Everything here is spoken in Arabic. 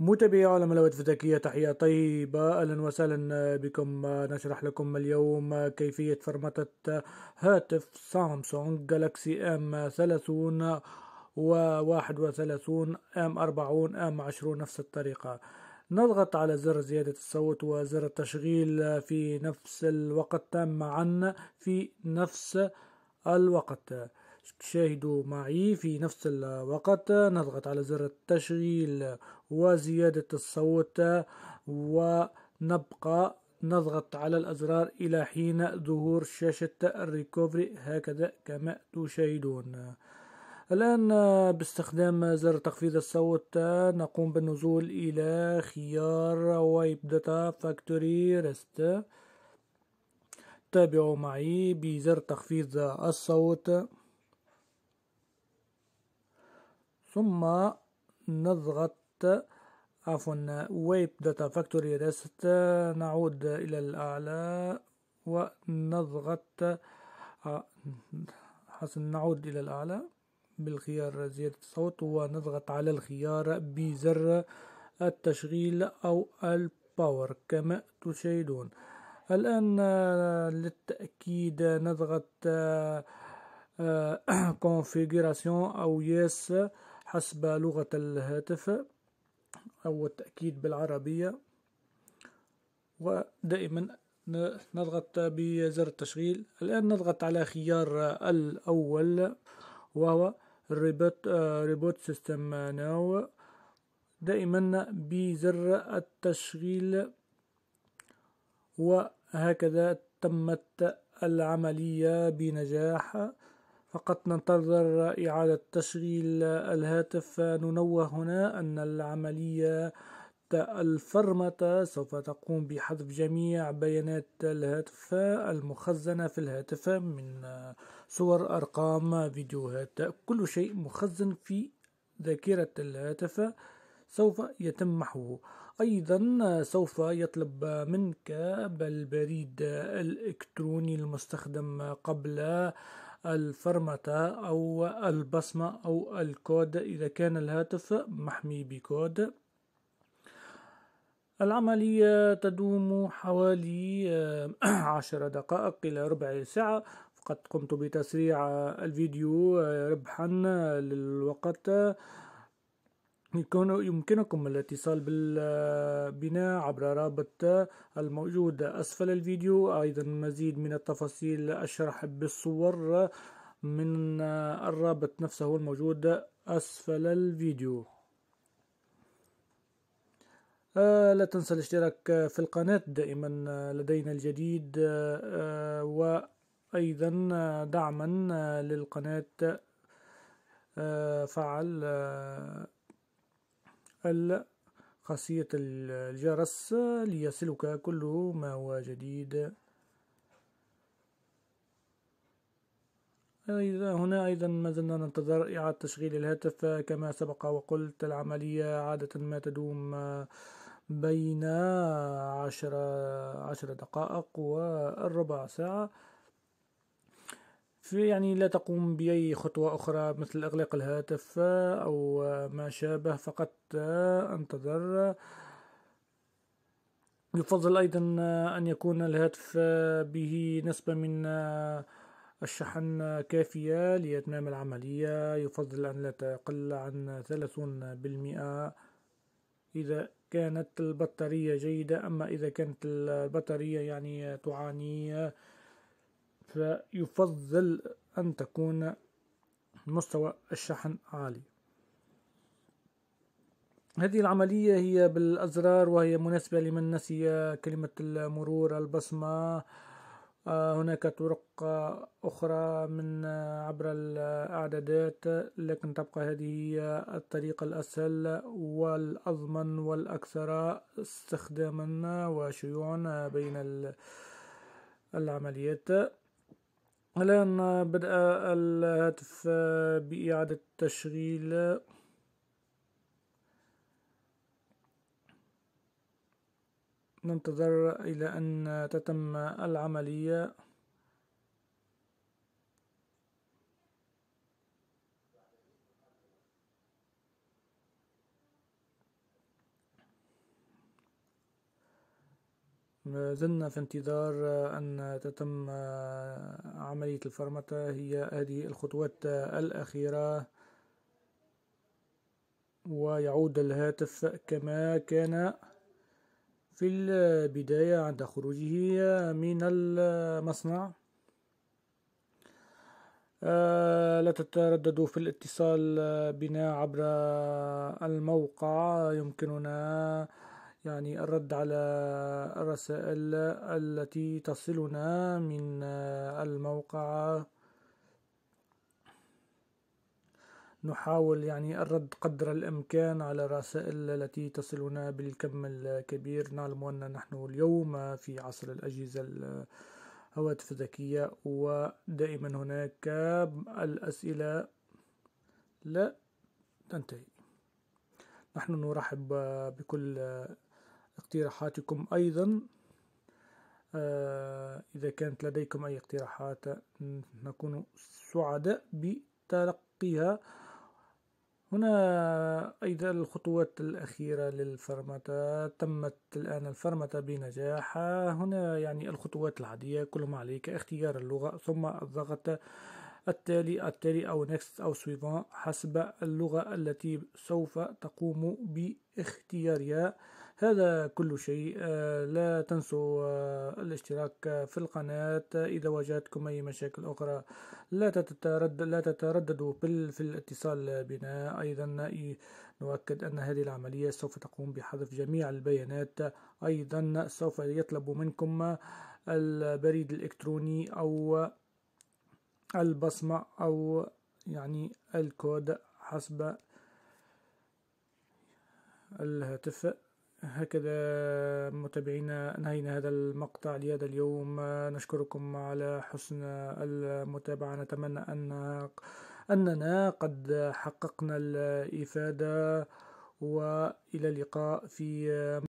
متابعي عالم الاوقات الذكية تحية طيبة أهلا وسهلا بكم نشرح لكم اليوم كيفية فرمتة هاتف سامسونج جالاكسي ام 30 و 31 ام 40 ام 20 نفس الطريقة نضغط على زر زيادة الصوت وزر التشغيل في نفس الوقت معا في نفس الوقت شاهدوا معي في نفس الوقت نضغط على زر التشغيل وزيادة الصوت ونبقى نضغط على الأزرار إلى حين ظهور شاشة الريكوفري هكذا كما تشاهدون الآن باستخدام زر تخفيض الصوت نقوم بالنزول إلى خيار وايب داتا فاكتوري ريست تابعوا معي بزر تخفيض الصوت ثم نضغط عفوا ويب داتا فاكتوري ريست نعود إلى الأعلى ونضغط آه، حسن نعود إلى الأعلى بالخيار زيادة الصوت ونضغط على الخيار بزر التشغيل أو الباور كما تشاهدون الآن آه، للتأكيد نضغط كونفيجراسيون آه، أو يس yes حسب لغة الهاتف أو التأكيد بالعربية ودائما نضغط بزر التشغيل الآن نضغط على خيار الأول وهو ريبوت ريبوت سيستم ناو دائما بزر التشغيل وهكذا تمت العملية بنجاح فقط ننتظر إعادة تشغيل الهاتف ننوه هنا أن العملية الفرمتة سوف تقوم بحذف جميع بيانات الهاتف المخزنة في الهاتف من صور أرقام فيديوهات كل شيء مخزن في ذاكرة الهاتف سوف يتم محوه أيضا سوف يطلب منك بالبريد الإلكتروني المستخدم قبل الفرمتة أو البصمة أو الكود إذا كان الهاتف محمي بكود العملية تدوم حوالي آه، عشر دقائق إلى ربع ساعة فقد قمت بتسريع الفيديو آه، ربحا للوقت يكون يمكنكم الاتصال بنا عبر رابط الموجود أسفل الفيديو أيضا مزيد من التفاصيل الشرح بالصور من الرابط نفسه الموجود أسفل الفيديو آه، لا تنسى الاشتراك في القناة دائما لدينا الجديد آه، آه، وأيضا دعما للقناة فعل خاصية الجرس ليصلك كل ما هو جديد هنا أيضا ما زلنا ننتظر إعادة تشغيل الهاتف كما سبق وقلت العملية عادة ما تدوم بين عشر, عشر دقائق والربع ساعة يعني لا تقوم بأي خطوة أخرى مثل إغلاق الهاتف أو ما شابه فقط انتظر يفضل أيضا أن يكون الهاتف به نسبة من الشحن كافية لإتمام العملية يفضل أن لا تقل عن 30% إذا كانت البطارية جيدة أما إذا كانت البطارية يعني تعاني فيفضل أن تكون مستوى الشحن عالي هذه العملية هي بالأزرار وهي مناسبة لمن نسي كلمة المرور البصمة آه، هناك طرق أخرى من آه، عبر الأعدادات لكن تبقى هذه الطريقة الأسهل والأضمن والأكثر استخداما وشيوعا بين العمليات الآن بدأ الهاتف بإعادة تشغيل ننتظر إلى أن تتم العملية ما زلنا في انتظار أن تتم عملية الفرمتة هي هذه الخطوات الأخيرة ويعود الهاتف كما كان في البداية عند خروجه من المصنع آه، لا تترددوا في الاتصال بنا عبر الموقع يمكننا يعني الرد على الرسائل التي تصلنا من الموقع نحاول يعني الرد قدر الإمكان على الرسائل التي تصلنا بالكم الكبير نعلم أن نحن اليوم في عصر الأجهزة الهواتف الذكية ودائما هناك الأسئلة لا تنتهي نحن نرحب بكل اقتراحاتكم أيضا آه، إذا كانت لديكم أي اقتراحات نكون سعداء بتلقيها هنا أيضا الخطوات الأخيرة للفرمتة تمت الآن الفرمتة بنجاح هنا يعني الخطوات العادية كل ما عليك اختيار اللغة ثم الضغط التالي التالي أو نكست أو suivant حسب اللغة التي سوف تقوم باختيارها هذا كل شيء آه، لا تنسوا آه، الاشتراك آه، في القناة إذا واجهتكم أي مشاكل أخرى لا تتردد لا تترددوا في الاتصال بنا أيضا نؤكد أن هذه العملية سوف تقوم بحذف جميع البيانات أيضا سوف يطلب منكم البريد الإلكتروني أو البصمة أو يعني الكود حسب الهاتف هكذا متابعينا انهينا هذا المقطع لهذا اليوم نشكركم على حسن المتابعه نتمنى ان اننا قد حققنا الافاده والى اللقاء في